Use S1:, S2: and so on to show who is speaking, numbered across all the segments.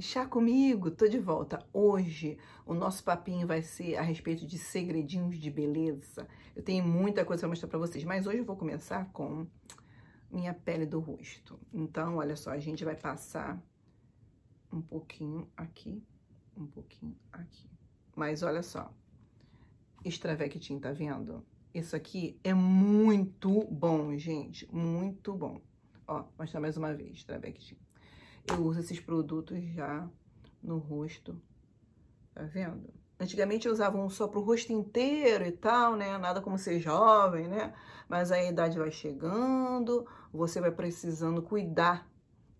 S1: Chá comigo, tô de volta. Hoje o nosso papinho vai ser a respeito de segredinhos de beleza. Eu tenho muita coisa para mostrar para vocês, mas hoje eu vou começar com minha pele do rosto. Então, olha só, a gente vai passar um pouquinho aqui, um pouquinho aqui. Mas olha só, Extravectin, tá vendo? Isso aqui é muito bom, gente, muito bom. Ó, mostrar mais uma vez, Extravectin. Eu uso esses produtos já no rosto. Tá vendo? Antigamente eu usava um só pro rosto inteiro e tal, né? Nada como ser jovem, né? Mas a idade vai chegando, você vai precisando cuidar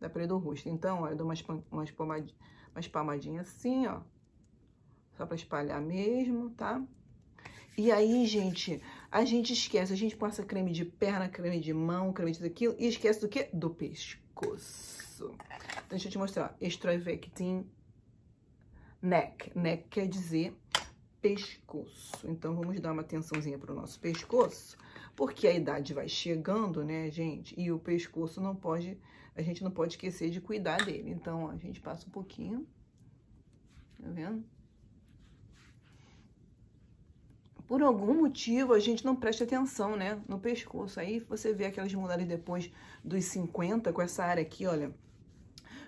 S1: da pele do rosto. Então, olha, eu dou umas, umas, umas palmadinhas assim, ó. Só pra espalhar mesmo, tá? E aí, gente, a gente esquece. A gente passa creme de perna, creme de mão, creme de aquilo. E esquece do quê? Do pescoço. Deixa eu te mostrar. Extravectin neck. Neck quer dizer pescoço. Então, vamos dar uma atençãozinha para o nosso pescoço, porque a idade vai chegando, né, gente? E o pescoço não pode, a gente não pode esquecer de cuidar dele. Então, ó, a gente passa um pouquinho, tá vendo? Por algum motivo, a gente não presta atenção, né, no pescoço. Aí você vê aquelas mulheres depois dos 50 com essa área aqui, olha,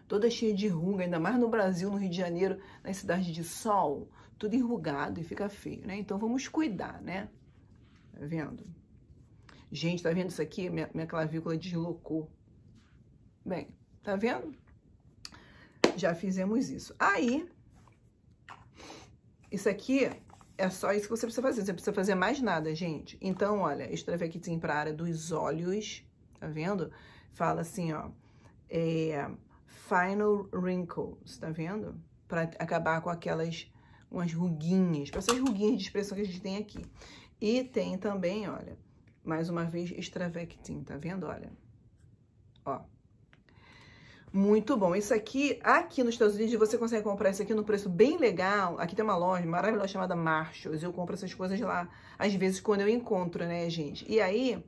S1: toda cheia de ruga, ainda mais no Brasil, no Rio de Janeiro, nas cidades de sol, tudo enrugado e fica feio, né? Então vamos cuidar, né? Tá vendo? Gente, tá vendo isso aqui? Minha, minha clavícula deslocou. Bem, tá vendo? Já fizemos isso. Aí, isso aqui é só isso que você precisa fazer. Você precisa fazer mais nada, gente. Então, olha, esse aqui para a área dos olhos, tá vendo? Fala assim, ó. É, final wrinkles, tá vendo? Para acabar com aquelas umas ruguinhas, para essas ruguinhas de expressão que a gente tem aqui. E tem também, olha, mais uma vez, extravectin, tá vendo? Olha, ó. Muito bom. Isso aqui, aqui nos Estados Unidos, você consegue comprar isso aqui no preço bem legal. Aqui tem uma loja maravilhosa chamada Marshalls. Eu compro essas coisas lá, às vezes, quando eu encontro, né, gente? E aí,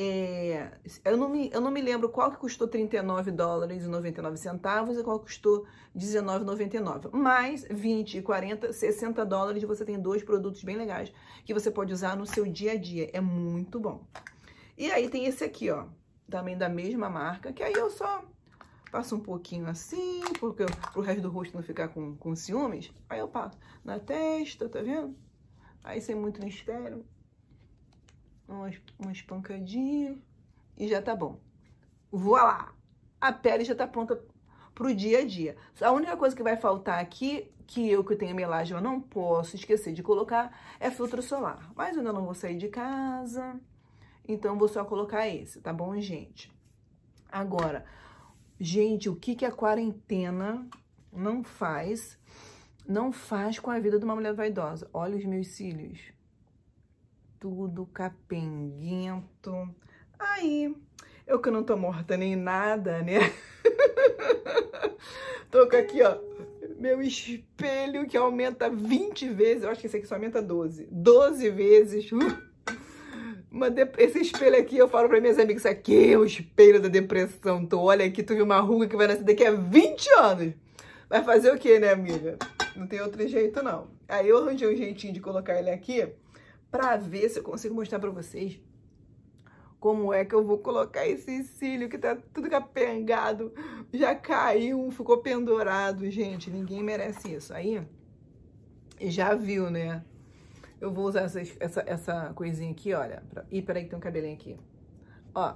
S1: é, eu, não me, eu não me lembro qual que custou 39 dólares e 99 centavos e qual custou 19,99. Mas 20, 40, 60 dólares você tem dois produtos bem legais que você pode usar no seu dia a dia. É muito bom. E aí tem esse aqui, ó, também da mesma marca, que aí eu só passo um pouquinho assim, porque pro resto do rosto não ficar com, com ciúmes. Aí eu passo na testa, tá vendo? Aí sem muito mistério uma espancadinha pancadinhas e já tá bom. Voilá! A pele já tá pronta pro dia a dia. A única coisa que vai faltar aqui, que eu que tenho melagem eu não posso esquecer de colocar, é filtro solar. Mas eu ainda não vou sair de casa, então vou só colocar esse, tá bom, gente? Agora, gente, o que, que a quarentena não faz, não faz com a vida de uma mulher vaidosa? Olha os meus cílios tudo capenguento. Aí, eu que não tô morta nem nada, né? tô com aqui, ó, meu espelho que aumenta 20 vezes. Eu acho que esse aqui só aumenta 12. 12 vezes. Esse espelho aqui, eu falo para minhas amigas, isso aqui é o espelho da depressão. Tu olha aqui, tu viu uma ruga que vai nascer daqui a 20 anos. Vai fazer o quê, né, amiga? Não tem outro jeito, não. Aí eu arranjei um jeitinho de colocar ele aqui para ver se eu consigo mostrar para vocês como é que eu vou colocar esse cílio que tá tudo capengado, já caiu, ficou pendurado, gente, ninguém merece isso. Aí, já viu, né? Eu vou usar essa, essa, essa coisinha aqui, olha, pra... Ih, peraí que tem um cabelinho aqui, ó,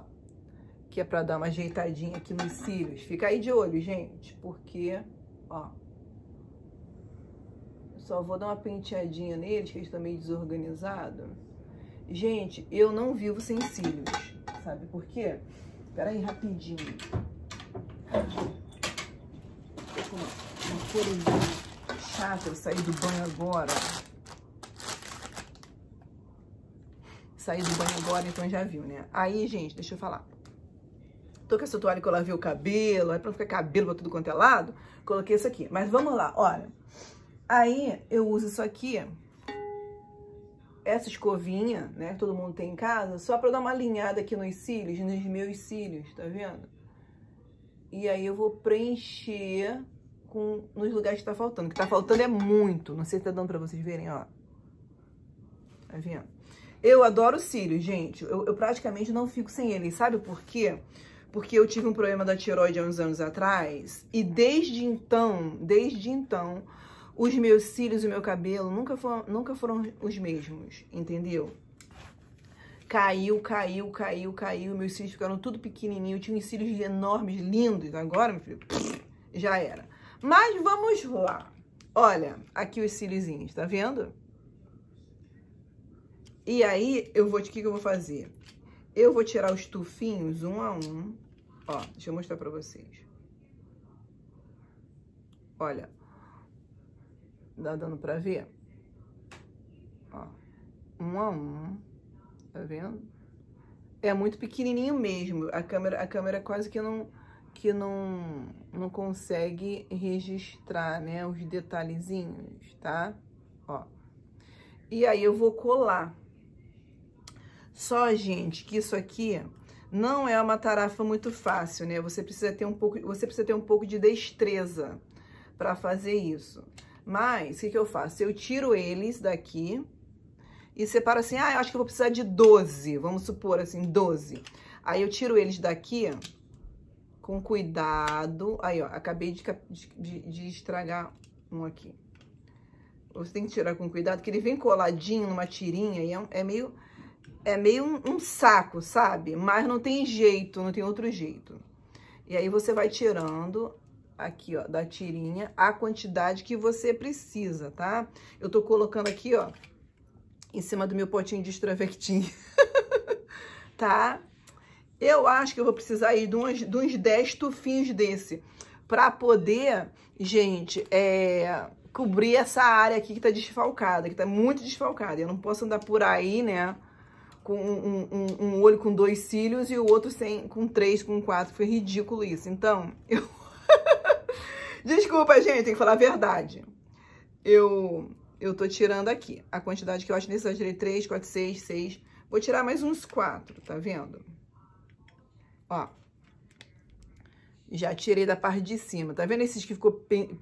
S1: que é pra dar uma ajeitadinha aqui nos cílios. Fica aí de olho, gente, porque, ó, só vou dar uma penteadinha neles, que eles estão meio desorganizados. Gente, eu não vivo sem cílios. Sabe por quê? Pera aí, rapidinho. Uma, uma chata, eu saí do banho agora. Saí do banho agora, então já viu, né? Aí, gente, deixa eu falar. Tô com essa toalha que eu lavei o cabelo, é pra não ficar cabelo pra tudo quanto é lado. Coloquei isso aqui. Mas vamos lá, olha. Aí eu uso isso aqui, essa escovinha, né, que todo mundo tem em casa, só para dar uma alinhada aqui nos cílios, nos meus cílios, tá vendo? E aí eu vou preencher com, nos lugares que tá faltando. O que tá faltando é muito, não sei se tá dando para vocês verem, ó. Tá vendo? Eu adoro cílios, gente. Eu, eu praticamente não fico sem eles, sabe por quê? porque eu tive um problema da tiroide há uns anos atrás e desde então, desde então, os meus cílios e o meu cabelo nunca foram, nunca foram os mesmos, entendeu? Caiu, caiu, caiu, caiu. Meus cílios ficaram tudo pequenininho. tinha uns cílios enormes, lindos. Agora, meu filho, já era. Mas vamos lá. Olha, aqui os cíliozinhos, tá vendo? E aí, eu vou, o que, que eu vou fazer? Eu vou tirar os tufinhos um a um. Ó, deixa eu mostrar pra vocês. Olha, dá dando pra ver? Ó, um a um, tá vendo? É muito pequenininho mesmo, a câmera, a câmera quase que não, que não, não consegue registrar, né, os detalhezinhos, tá? Ó, e aí eu vou colar. Só, gente, que isso aqui não é uma tarefa muito fácil, né? Você precisa ter um pouco, você precisa ter um pouco de destreza para fazer isso. Mas, o que, que eu faço? Eu tiro eles daqui e separo assim, ah, eu acho que eu vou precisar de 12, vamos supor assim, 12. Aí eu tiro eles daqui, com cuidado. Aí, ó, acabei de, de, de estragar um aqui. Você tem que tirar com cuidado, que ele vem coladinho numa tirinha e é, é meio, é meio um, um saco, sabe? Mas não tem jeito, não tem outro jeito. E aí você vai tirando aqui, ó, da tirinha, a quantidade que você precisa, tá? Eu tô colocando aqui, ó, em cima do meu potinho de extravectinho, tá? Eu acho que eu vou precisar aí de uns, de uns 10 tufinhos desse, pra poder, gente, é, cobrir essa área aqui que tá desfalcada, que tá muito desfalcada. Eu não posso andar por aí, né, com um, um, um olho com dois cílios e o outro sem, com três, com quatro. Foi ridículo isso. Então, eu Desculpa, gente, tem que falar a verdade. Eu, eu tô tirando aqui a quantidade que eu acho necessária. Tirei 3, 4, 6, 6. Vou tirar mais uns 4, tá vendo? Ó. Já tirei da parte de cima. Tá vendo esses que ficou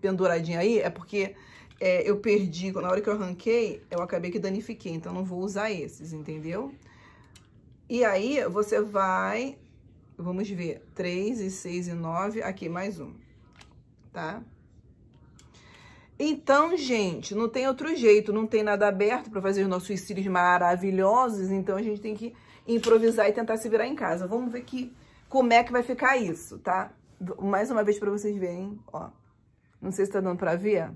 S1: penduradinho aí? É porque é, eu perdi, na hora que eu arranquei, eu acabei que danifiquei, então não vou usar esses, entendeu? E aí, você vai, vamos ver, 3 e 6 e 9, aqui mais um tá? Então, gente, não tem outro jeito, não tem nada aberto para fazer os nossos cílios maravilhosos, então a gente tem que improvisar e tentar se virar em casa. Vamos ver que, como é que vai ficar isso, tá? Mais uma vez para vocês verem, ó. Não sei se tá dando para ver.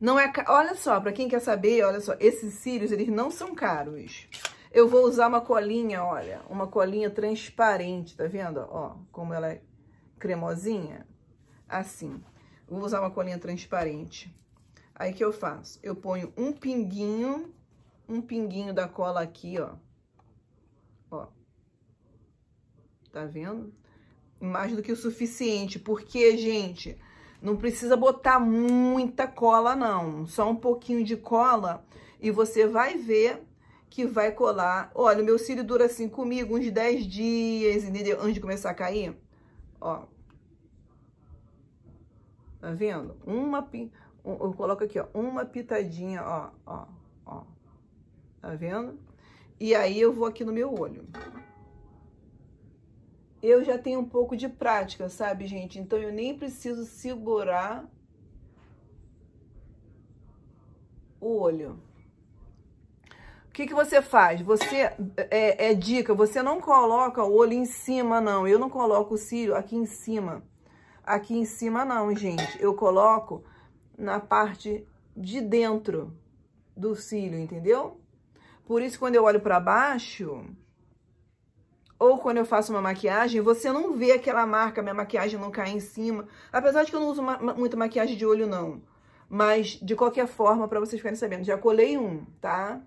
S1: Não é, olha só, para quem quer saber, olha só, esses cílios, eles não são caros. Eu vou usar uma colinha, olha, uma colinha transparente, tá vendo? Ó, como ela é cremosinha assim. Vou usar uma colinha transparente. Aí, o que eu faço? Eu ponho um pinguinho, um pinguinho da cola aqui, ó. Ó. Tá vendo? Mais do que o suficiente, porque, gente, não precisa botar muita cola, não. Só um pouquinho de cola e você vai ver que vai colar. Olha, o meu cílio dura assim comigo uns 10 dias, entendeu? Antes de começar a cair. Ó, Tá vendo? Uma, eu coloco aqui, ó, uma pitadinha, ó, ó, ó. Tá vendo? E aí eu vou aqui no meu olho. Eu já tenho um pouco de prática, sabe, gente? Então eu nem preciso segurar o olho. O que, que você faz? Você, é, é dica, você não coloca o olho em cima, não. Eu não coloco o cílio aqui em cima aqui em cima não, gente. Eu coloco na parte de dentro do cílio, entendeu? Por isso, quando eu olho para baixo, ou quando eu faço uma maquiagem, você não vê aquela marca, minha maquiagem não cai em cima. Apesar de que eu não uso ma muita maquiagem de olho, não. Mas, de qualquer forma, para vocês ficarem sabendo, já colei um, tá?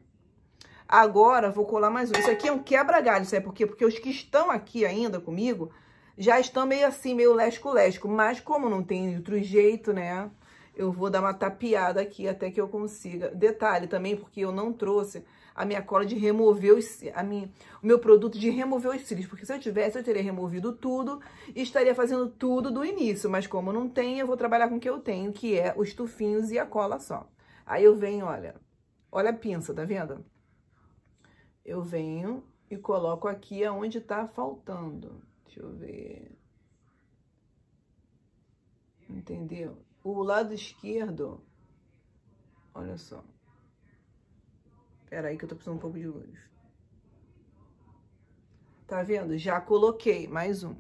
S1: Agora, vou colar mais um. Isso aqui é um quebra-galho, sabe por quê? Porque os que estão aqui ainda comigo já estão meio assim, meio lesco-lesco. Mas como não tem outro jeito, né? Eu vou dar uma tapeada aqui até que eu consiga. Detalhe também, porque eu não trouxe a minha cola de remover os, a minha, o meu produto de remover os cílios. Porque se eu tivesse, eu teria removido tudo e estaria fazendo tudo do início. Mas como não tem, eu vou trabalhar com o que eu tenho, que é os tufinhos e a cola só. Aí eu venho, olha, olha a pinça, tá vendo? Eu venho e coloco aqui aonde tá faltando. Deixa eu ver. Entendeu? O lado esquerdo. Olha só. Pera aí que eu tô precisando um pouco de luz. Tá vendo? Já coloquei mais um.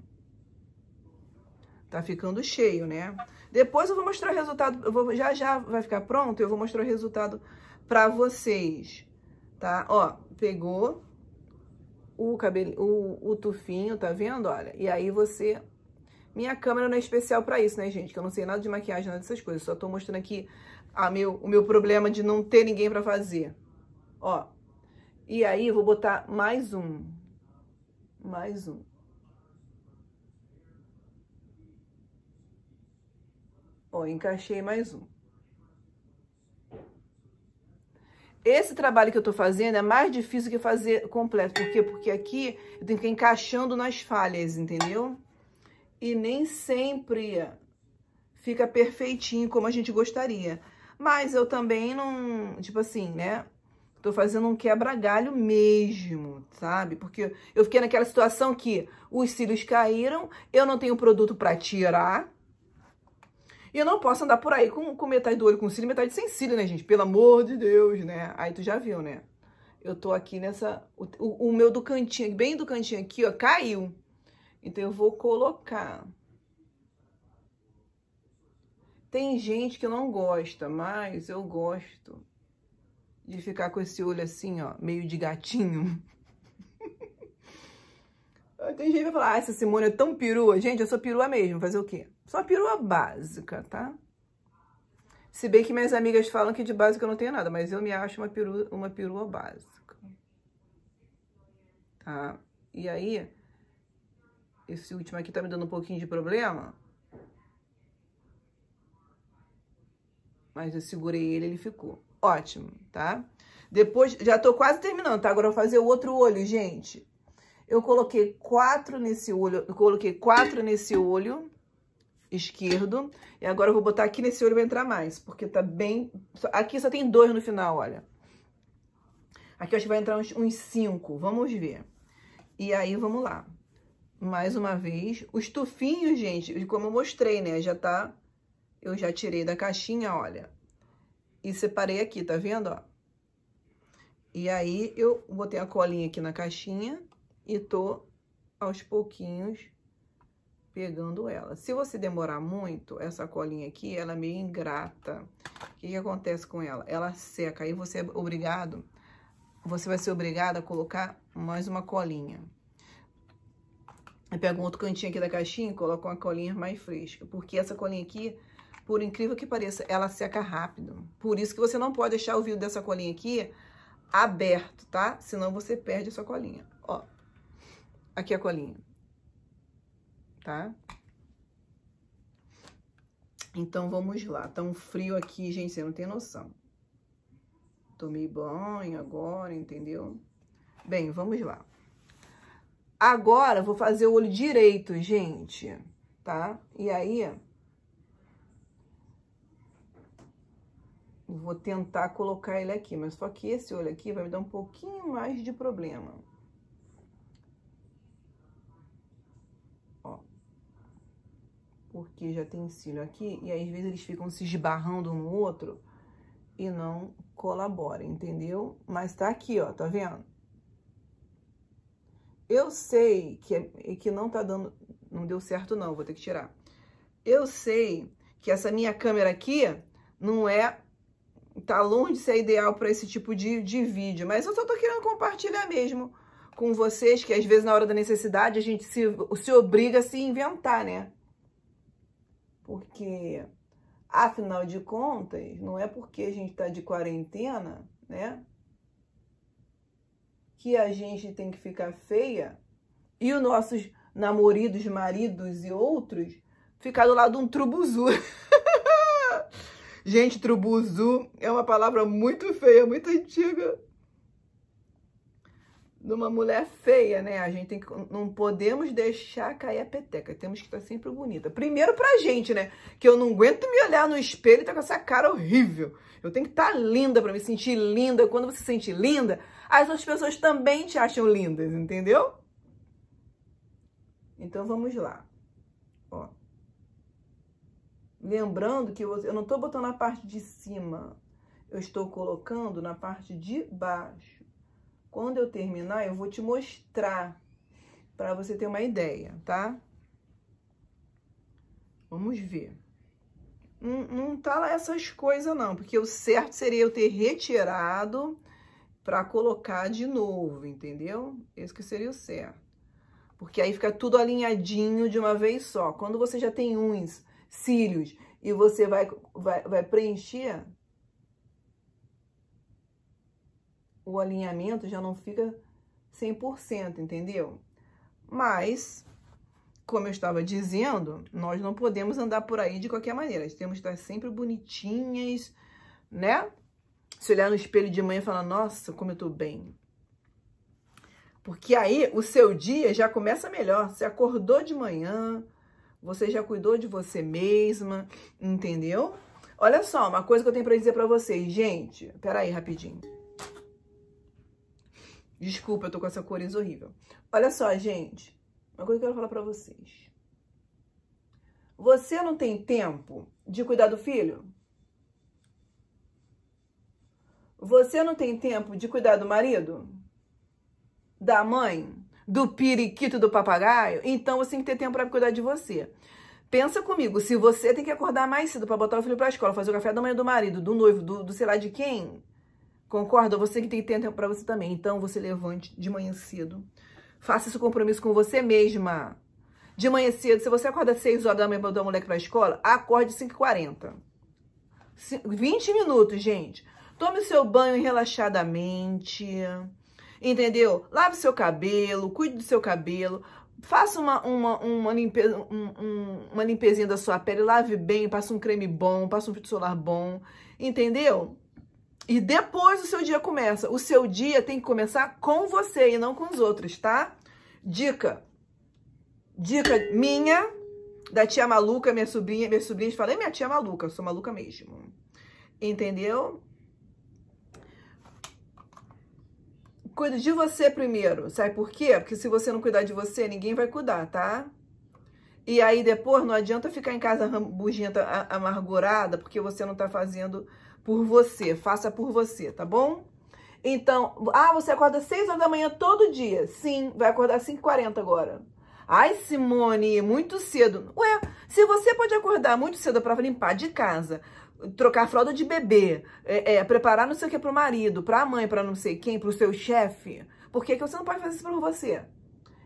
S1: Tá ficando cheio, né? Depois eu vou mostrar o resultado. Eu vou, já já vai ficar pronto. Eu vou mostrar o resultado pra vocês. Tá? Ó, pegou o, cabelo, o, o tufinho, tá vendo? Olha, e aí você... Minha câmera não é especial pra isso, né, gente? Que eu não sei nada de maquiagem, nada dessas coisas. Só tô mostrando aqui a ah, meu, o meu problema de não ter ninguém pra fazer. Ó. E aí, vou botar mais um. Mais um. Ó, encaixei mais um. Esse trabalho que eu tô fazendo é mais difícil que fazer completo. Por quê? Porque aqui eu tenho que ir encaixando nas falhas, entendeu? E nem sempre fica perfeitinho como a gente gostaria. Mas eu também não, tipo assim, né? Tô fazendo um quebra-galho mesmo, sabe? Porque eu fiquei naquela situação que os cílios caíram, eu não tenho produto para tirar, e eu não posso andar por aí com, com metade do olho com cílio e metade sem cílio, né, gente? Pelo amor de Deus, né? Aí tu já viu, né? Eu tô aqui nessa... O, o meu do cantinho, bem do cantinho aqui, ó, caiu. Então eu vou colocar... Tem gente que não gosta, mas eu gosto de ficar com esse olho assim, ó, meio de gatinho. Tem gente que vai falar, ah, essa Simone é tão perua. Gente, eu sou perua mesmo, fazer o quê? Só perua básica, tá? Se bem que minhas amigas falam que de básica eu não tenho nada, mas eu me acho uma perua, uma perua básica. Tá? E aí, esse último aqui tá me dando um pouquinho de problema. Mas eu segurei ele, ele ficou. Ótimo, tá? Depois, já tô quase terminando, tá? Agora eu vou fazer o outro olho, gente. Eu coloquei quatro nesse olho, coloquei quatro nesse olho esquerdo. E agora eu vou botar aqui nesse olho vai entrar mais, porque tá bem... Aqui só tem dois no final, olha. Aqui eu acho que vai entrar uns, uns cinco, vamos ver. E aí, vamos lá. Mais uma vez. Os tufinhos, gente, como eu mostrei, né, já tá... Eu já tirei da caixinha, olha. E separei aqui, tá vendo, ó? E aí, eu botei a colinha aqui na caixinha e tô aos pouquinhos pegando ela. Se você demorar muito, essa colinha aqui, ela é meio ingrata. O que, que acontece com ela? Ela seca, aí você é obrigado, você vai ser obrigado a colocar mais uma colinha. Eu pego um outro cantinho aqui da caixinha e coloco uma colinha mais fresca, porque essa colinha aqui, por incrível que pareça, ela seca rápido. Por isso que você não pode deixar o vidro dessa colinha aqui aberto, tá? Senão você perde a sua colinha. Ó, aqui é a colinha, tá? Então, vamos lá. Tá um frio aqui, gente, você não tem noção. Tomei banho agora, entendeu? Bem, vamos lá. Agora, vou fazer o olho direito, gente, tá? E aí... Vou tentar colocar ele aqui, mas só que esse olho aqui vai me dar um pouquinho mais de problema. porque já tem cílio aqui, e aí, às vezes eles ficam se esbarrando um no outro e não colabora, entendeu? Mas tá aqui, ó, tá vendo? Eu sei que, é, que não tá dando, não deu certo não, vou ter que tirar. Eu sei que essa minha câmera aqui não é, tá longe de ser ideal para esse tipo de, de vídeo, mas eu só tô querendo compartilhar mesmo com vocês, que às vezes na hora da necessidade a gente se, se obriga a se inventar, né? porque afinal de contas, não é porque a gente está de quarentena, né? Que a gente tem que ficar feia e os nossos namoridos, maridos e outros ficar do lado de um trubuzu. gente, trubuzu é uma palavra muito feia, muito antiga numa mulher feia, né? A gente tem que, não podemos deixar cair a peteca, temos que estar sempre bonita. Primeiro pra gente, né? Que eu não aguento me olhar no espelho e tá com essa cara horrível. Eu tenho que estar tá linda para me sentir linda. Quando você se sente linda, as outras pessoas também te acham lindas, entendeu? Então vamos lá. Ó. Lembrando que eu, eu não estou botando na parte de cima, eu estou colocando na parte de baixo. Quando eu terminar, eu vou te mostrar para você ter uma ideia, tá? Vamos ver. Não, não tá lá essas coisas não, porque o certo seria eu ter retirado para colocar de novo, entendeu? Esse que seria o certo. Porque aí fica tudo alinhadinho de uma vez só. Quando você já tem uns cílios e você vai, vai, vai preencher, o alinhamento já não fica 100%, entendeu? Mas, como eu estava dizendo, nós não podemos andar por aí de qualquer maneira. Temos que estar sempre bonitinhas, né? Se olhar no espelho de manhã e falar, nossa, como eu tô bem. Porque aí o seu dia já começa melhor. Você acordou de manhã, você já cuidou de você mesma, entendeu? Olha só, uma coisa que eu tenho para dizer para vocês, gente. Pera aí, rapidinho. Desculpa, eu tô com essa cores horrível. Olha só, gente. Uma coisa que eu quero falar pra vocês. Você não tem tempo de cuidar do filho? Você não tem tempo de cuidar do marido? Da mãe? Do periquito do papagaio? Então você tem que ter tempo para cuidar de você. Pensa comigo, se você tem que acordar mais cedo para botar o filho para escola, fazer o café da manhã do marido, do noivo, do, do sei lá de quem, Concorda? Você que tem tempo para você também. Então, você levante de manhã cedo. Faça esse compromisso com você mesma. De manhã cedo, se você acorda às 6 horas da manhã para dar o moleque para a escola, acorde às 5h40. 20 minutos, gente. Tome seu banho relaxadamente, entendeu? Lave seu cabelo, cuide do seu cabelo, faça uma, uma, uma, limpe um, um, uma limpezinha da sua pele, lave bem, passe um creme bom, passe um filtro solar bom, entendeu? E depois o seu dia começa. O seu dia tem que começar com você e não com os outros, tá? Dica. Dica minha, da tia maluca, minha sobrinha. Minha sobrinha fala, é, minha tia maluca, eu sou maluca mesmo. Entendeu? Cuida de você primeiro. Sabe por quê? Porque se você não cuidar de você, ninguém vai cuidar, tá? E aí depois não adianta ficar em casa rabugenta, amargurada, porque você não tá fazendo por você, faça por você, tá bom? Então, ah, você acorda 6 horas da manhã todo dia. Sim, vai acordar 5h40 agora. Ai, Simone, muito cedo. Ué, se você pode acordar muito cedo para limpar de casa, trocar fralda de bebê, é, é, preparar não sei o que para o marido, para a mãe, para não sei quem, para o seu chefe, por que, que você não pode fazer isso por você?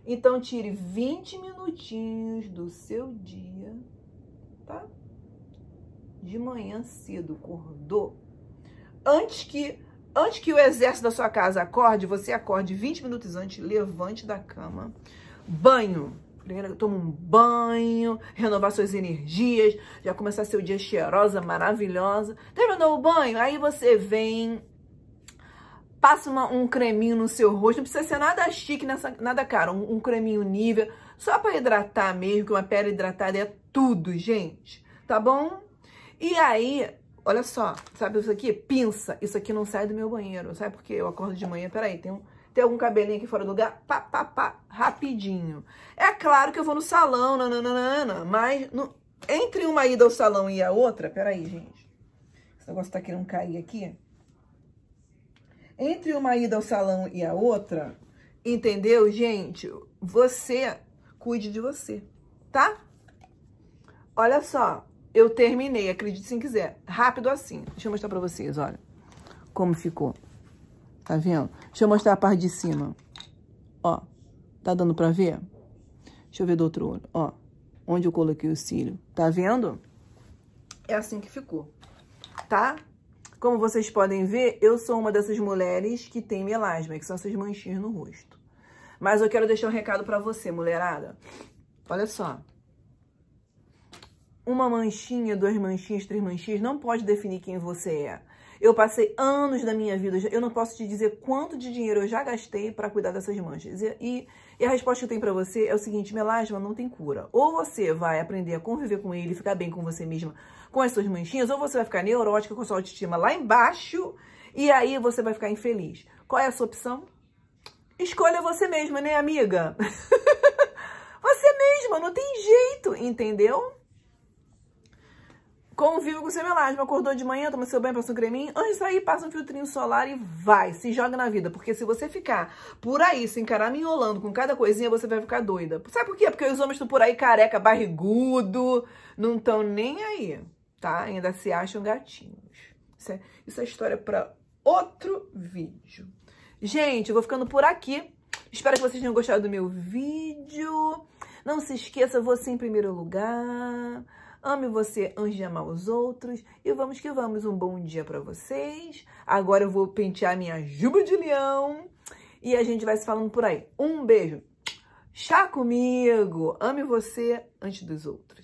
S1: Então, tire 20 minutinhos do seu dia, tá? de manhã cedo, acordou. Antes que, antes que o exército da sua casa acorde, você acorde 20 minutos antes, levante da cama, banho. Primeiro toma um banho, renovar suas energias, já começar seu dia cheirosa, maravilhosa. Terminou o banho, aí você vem, passa uma, um creminho no seu rosto. Não precisa ser nada chique, nessa, nada caro. Um, um creminho nível, só para hidratar mesmo, que uma pele hidratada é tudo, gente. Tá bom? E aí, olha só, sabe isso aqui? Pinça. Isso aqui não sai do meu banheiro, sabe? Porque eu acordo de manhã, peraí, tem um... Tem algum cabelinho aqui fora do lugar? Pá, pá, pá, rapidinho. É claro que eu vou no salão, nananana, mas no, entre uma ida ao salão e a outra... Peraí, gente. Esse negócio tá querendo cair aqui. Entre uma ida ao salão e a outra, entendeu, gente? Você cuide de você, tá? Olha só, eu terminei, acredite se quiser. Rápido assim. Deixa eu mostrar pra vocês, olha. Como ficou. Tá vendo? Deixa eu mostrar a parte de cima. Ó. Tá dando pra ver? Deixa eu ver do outro olho. Ó. Onde eu coloquei o cílio. Tá vendo? É assim que ficou. Tá? Como vocês podem ver, eu sou uma dessas mulheres que tem melasma, que são essas manchinhas no rosto. Mas eu quero deixar um recado pra você, mulherada. Olha só uma manchinha, duas manchinhas, três manchinhas, não pode definir quem você é. Eu passei anos da minha vida, eu não posso te dizer quanto de dinheiro eu já gastei para cuidar dessas manchas. E, e, a resposta que eu tenho para você é o seguinte: melasma não tem cura. Ou você vai aprender a conviver com ele, ficar bem com você mesma, com as suas manchinhas, ou você vai ficar neurótica com a sua autoestima lá embaixo e aí você vai ficar infeliz. Qual é a sua opção? Escolha você mesma, né, amiga? você mesma, não tem jeito, entendeu? Conviva com o seu melasma. Acordou de manhã, toma seu banho, passa um creminho. Antes de sair, passa um filtrinho solar e vai. Se joga na vida. Porque se você ficar por aí se encaraminholando com cada coisinha, você vai ficar doida. Sabe por quê? Porque os homens estão por aí careca, barrigudo. Não estão nem aí, tá? Ainda se acham gatinhos. Isso é, isso é história para outro vídeo. Gente, eu vou ficando por aqui. Espero que vocês tenham gostado do meu vídeo. Não se esqueça, você em primeiro lugar. Ame você antes de amar os outros. E vamos que vamos. Um bom dia para vocês. Agora eu vou pentear minha juba de leão. E a gente vai se falando por aí. Um beijo. Chá comigo. Ame você antes dos outros.